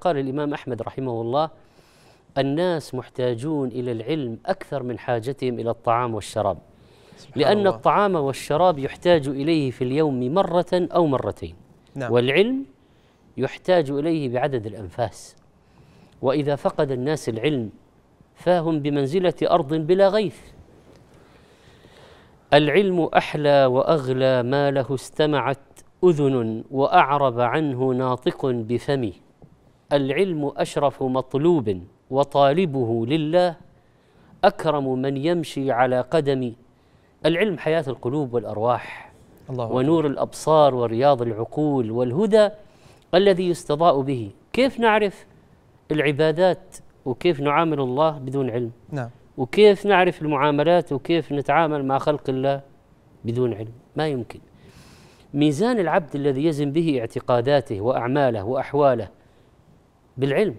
قال الإمام أحمد رحمه الله الناس محتاجون إلى العلم أكثر من حاجتهم إلى الطعام والشراب لأن الله. الطعام والشراب يحتاج إليه في اليوم مرة أو مرتين نعم. والعلم يحتاج إليه بعدد الأنفاس وإذا فقد الناس العلم فهم بمنزلة أرض بلا غيث العلم أحلى وأغلى ما له استمعت أذن وأعرب عنه ناطق بفمه العلم أشرف مطلوب وطالبه لله أكرم من يمشي على قدم العلم حياة القلوب والأرواح الله ونور الله. الأبصار ورياض العقول والهدى الذي يستضاء به كيف نعرف العبادات وكيف نعامل الله بدون علم نعم. وكيف نعرف المعاملات وكيف نتعامل مع خلق الله بدون علم ما يمكن ميزان العبد الذي يزن به اعتقاداته وأعماله وأحواله بالعلم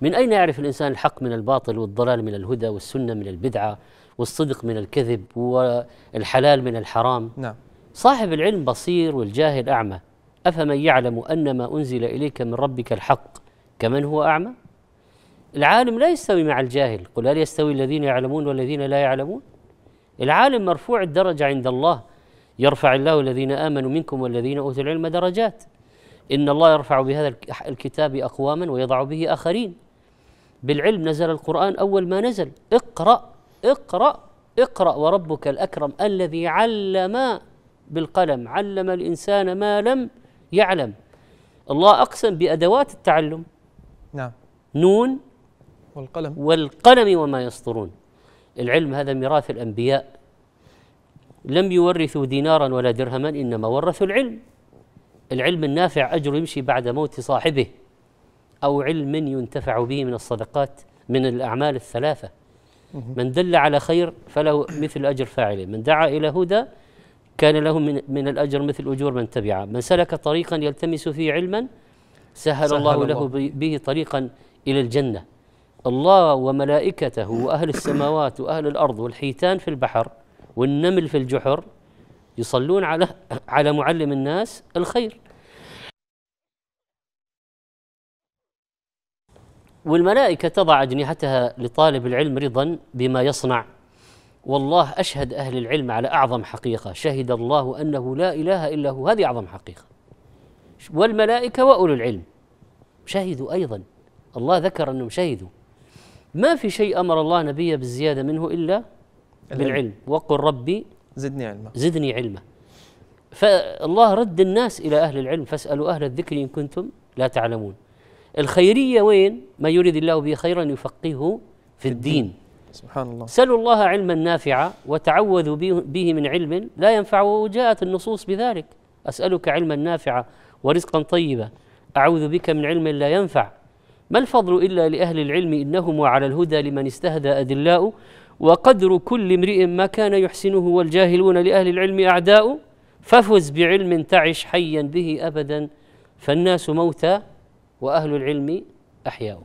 من أين يعرف الإنسان الحق من الباطل والضلال من الهدى والسنة من البدعة والصدق من الكذب والحلال من الحرام نعم صاحب العلم بصير والجاهل أعمى أفمن يعلم أن ما أنزل إليك من ربك الحق كمن هو أعمى العالم لا يستوي مع الجاهل قل هل يستوي الذين يعلمون والذين لا يعلمون العالم مرفوع الدرجة عند الله يرفع الله الذين آمنوا منكم والذين أوتوا العلم درجات إن الله يرفع بهذا الكتاب أقواما ويضع به آخرين بالعلم نزل القرآن أول ما نزل اقرأ اقرأ اقرأ وربك الأكرم الذي علم بالقلم علم الإنسان ما لم يعلم الله أقسم بأدوات التعلم نعم نون والقلم والقلم وما يسطرون العلم هذا ميراث الأنبياء لم يورثوا دينارا ولا درهما إنما ورثوا العلم العلم النافع أجر يمشي بعد موت صاحبه أو علم ينتفع به من الصدقات من الأعمال الثلاثة من دل على خير فله مثل أجر فاعله من دعا إلى هدى كان له من, من الأجر مثل أجور من تبعه من سلك طريقا يلتمس فيه علما سهل, سهل الله, الله له به طريقا إلى الجنة الله وملائكته وأهل السماوات وأهل الأرض والحيتان في البحر والنمل في الجحر يصلون على على معلم الناس الخير والملائكة تضع أجنحتها لطالب العلم رضا بما يصنع والله أشهد أهل العلم على أعظم حقيقة شهد الله أنه لا إله إلا هو هذه أعظم حقيقة والملائكة وأولو العلم شهدوا أيضا الله ذكر أنهم شهدوا ما في شيء أمر الله نبيه بالزيادة منه إلا بالعلم وقل ربي زدني علما زدني علما فالله رد الناس إلى أهل العلم فاسألوا أهل الذكر إن كنتم لا تعلمون الخيرية وين ما يريد الله به خيرا يفقهه في الدين سبحان الله سلوا الله علما نافعا وتعوذوا به من علم لا ينفع وجاءت النصوص بذلك أسألك علما نافعا ورزقا طيبا أعوذ بك من علم لا ينفع ما الفضل إلا لأهل العلم إنهم وعلى الهدى لمن استهدى أدلاء وقدر كل امرئ ما كان يحسنه والجاهلون لأهل العلم أعداء ففز بعلم تعش حيا به أبدا فالناس موتى وأهل العلم أحياء